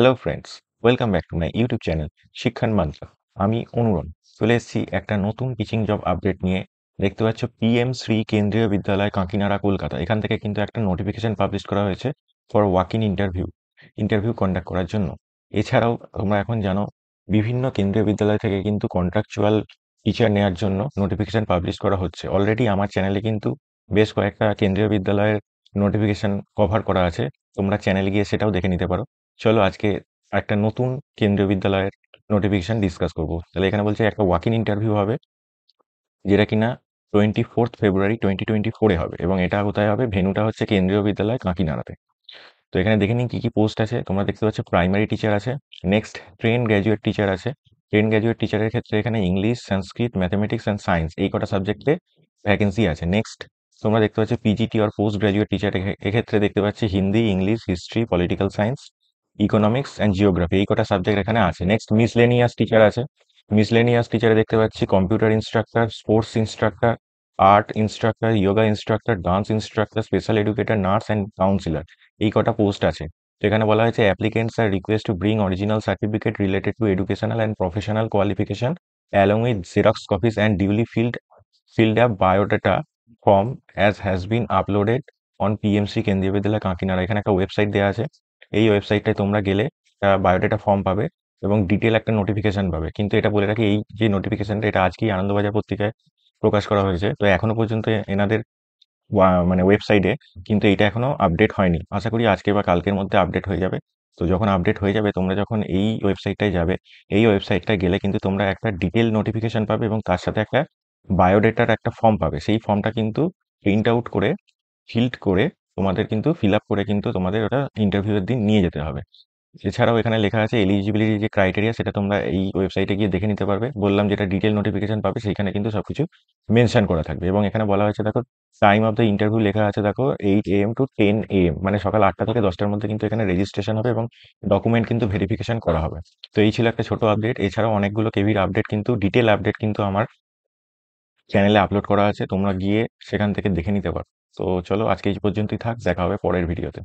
hello friends welcome back to my YouTube channel Shikshan Mantra আমি অনুরণ চলে এসেছি একটা নতুন টিচিং জব আপডেট নিয়ে দেখতে পাচ্ছ পিএম শ্রী কেন্দ্রীয় বিদ্যালয় কাঁকিনাড়া কলকাতা এখান থেকে কিন্তু একটা নোটিফিকেশন পাবলিশ করা হয়েছে for walk in interview interview conduct করার জন্য এছাড়াও তোমরা এখন জানো বিভিন্ন কেন্দ্রীয় বিদ্যালয় থেকে কিন্তু কন্ট্রাকচুয়াল টিচার নেওয়ার জন্য নোটিফিকেশন পাবলিশ করা হচ্ছে অলরেডি আমার চ্যানেলে কিন্তু বেশ কয়েকটা কেন্দ্রীয় বিদ্যালয়ের নোটিফিকেশন কভার করা আছে তোমরা চ্যানেল গিয়ে সেটাও দেখে নিতে পারো চলো আজকে একটা নতুন কেন্দ্রীয় বিদ্যালয়ের নোটিফিকেশান ডিসকাস করব তাহলে এখানে বলছে একটা ওয়াকিং ইন্টারভিউ হবে যেটা কিনা twenty fourth February twenty twenty ফোরে হবে এবং এটা কোথায় হবে ভেনুটা হচ্ছে কেন্দ্রীয় বিদ্যালয় কাঁকিনাড়াতে তো এখানে দেখে নিন কী কী পোস্ট আছে তোমরা দেখতে পাচ্ছ প্রাইমারি টিচার আছে নেক্সট ট্রেন গ্র্যাজুয়েট টিচার আছে ট্রেন গ্র্যাজুয়েট টিচারের ক্ষেত্রে এখানে English Sanskrit mathematics and science এই কটা সাবজেক্টে ভ্যাকেন্সি আছে নেক্সট তোমরা দেখতে পাচ্ছ পিজিটি আর পোস্ট গ্র্যাজুয়েট টিচার এক্ষেত্রে দেখতে পাচ্ছি Hindi English history political science economics and geography এই কটা সাবজেক্ট এখানে আছে নেক্সট মিসলেনিয়াস টিচার আছে মিসলেনিয়াস টিচারে দেখতে পাচ্ছি computer instructor sports instructor art instructor yoga instructor dance instructor special educator nurse and counsellor এই কটা পোস্ট আছে তো এখানে বলা হয়েছে applicants are request to bring original certificate related to educational and professional qualification along with xerox copies and duly filled filled app biodata form as has been uploaded on PMC Kendriya Vidyalaya কাঁকিনাড়া এখানে একটা website দেওয়া আছে এই ওয়েবসাইটটায় তোমরা গেলে biodata form পাবে এবং detail একটা নোটিফিকেশান পাবে কিন্তু এটা বলে রাখি এই যে নোটিফিকেশানটা এটা আজকেই আনন্দবাজার পত্রিকায় প্রকাশ করা হয়েছে তো এখনও পর্যন্ত এনাদের মানে ওয়েবসাইটে কিন্তু এটা এখনও আপডেট হয়নি আশা করি আজকে বা কালকের মধ্যে আপডেট হয়ে যাবে তো যখন আপডেট হয়ে যাবে তোমরা যখন এই ওয়েবসাইটটায় যাবে এই ওয়েবসাইটটায় গেলে কিন্তু তোমরা একটা ডিটেল নোটিফিকেশান পাবে এবং তার সাথে একটা বায়োডেটার একটা ফর্ম পাবে সেই ফর্মটা কিন্তু প্রিন্ট আউট করে ফিল্ড করে তোমাদের কিন্তু ফিল আপ করে কিন্তু তোমাদের ওটা ইন্টারভিউয়ের দিন নিয়ে যেতে হবে এছাড়াও এখানে লেখা আছে এলিজিবিলিটি যে ক্রাইটেরিয়া সেটা তোমরা এই ওয়েবসাইটে গিয়ে দেখে নিতে পারবে বললাম যেটা ডিটেল নোটিফিকেশন পাবে সেখানে কিন্তু সব কিছু মেনশন করা থাকবে এবং এখানে বলা হয়েছে দেখো টাইম অফ দ্য ইন্টারভিউ লেখা আছে দেখো eight A M to ten A M মানে সকাল আটটা থেকে দশটার মধ্যে কিন্তু এখানে রেজিস্ট্রেশন হবে এবং ডকুমেন্ট কিন্তু ভেরিফিকেশন করা হবে তো এই ছিল একটা ছোট আপডেট এছাড়াও অনেকগুলো কেভির আপডেট কিন্তু ডিটেল আপডেট কিন্তু আমার চ্যানেলে আপলোড করা আছে তোমরা গিয়ে সেখান থেকে দেখে নিতে পারো তো চলো আজকে এই পর্যন্তই থাক দেখা হবে পরের ভিডিওতে